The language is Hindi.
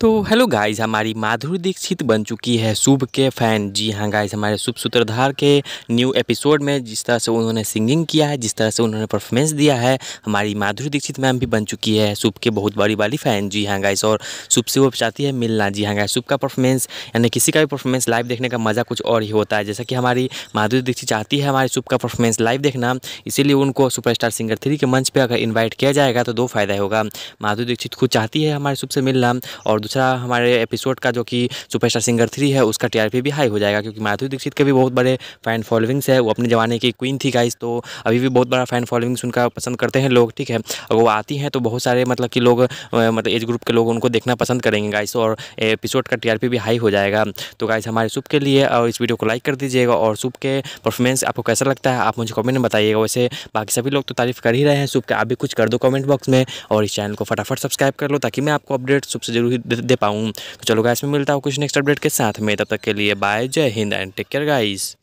तो हेलो गाइस हमारी माधुरी दीक्षित बन चुकी है शुभ के फैन जी हाँ गाइस हमारे शुभ सूत्रधार के न्यू एपिसोड में जिस तरह से उन्होंने सिंगिंग किया है जिस तरह से उन्होंने परफॉर्मेंस दिया है हमारी माधुरी दीक्षित मैम भी बन चुकी है शुभ के बहुत बड़ी वाली फ़ैन जी हाँ गाइस और शुभ से वो चाहती है मिलना जी हाँ गाइस शुभ का परफॉर्मेंस यानी किसी का भी परफॉर्मेंस लाइव देखने का मज़ा कुछ और ही होता है जैसा कि हमारी माधुरी दीक्षित चाहती है हमारे शुभ का परफॉर्मेंस लाइव देखना इसीलिए उनको सुपरस्टार सिंगर थ्री के मंच पर अगर इन्वाइट किया जाएगा तो दो फायदा होगा माधुरी दीक्षित खुद चाहती है हमारे शुभ से मिलना और दूसरा हमारे एपिसोड का जो कि सुपरस्टार सिंगर थ्री है उसका टीआरपी भी हाई हो जाएगा क्योंकि माधुरी दीक्षित के भी बहुत बड़े फ़ैन फॉलोइंग्स है वो अपने ज़माने की क्वीन थी गाइस तो अभी भी बहुत बड़ा फ़ैन फॉलोइंग्स उनका पसंद करते हैं लोग ठीक है अगर वो आती हैं तो बहुत सारे मतलब कि लोग मतलब एज ग्रुप के लोग उनको देखना पसंद करेंगे गाइस और एपिसोड का टीआरपी भी हाई हो जाएगा तो गाइस हमारे सुप के लिए और इस वीडियो को लाइक कर दीजिएगा और सुप के परफॉर्मेंस आपको कैसा लगता है आप मुझे कमेंट में बताइएगा वैसे बाकी सभी लोग तो तारीफ़ कर ही रहे हैं सुप का आप भी कुछ कर दो कमेंट बॉक्स में और इस चैनल को फटाफट सब्सक्राइब कर लो ताकि मैं आपको अपडेट सुप से जरूर दे पाऊँ तो चलो गाइस में मिलता हूँ कुछ नेक्स्ट अपडेट के साथ में तब तक के लिए bye Jai Hind and take care guys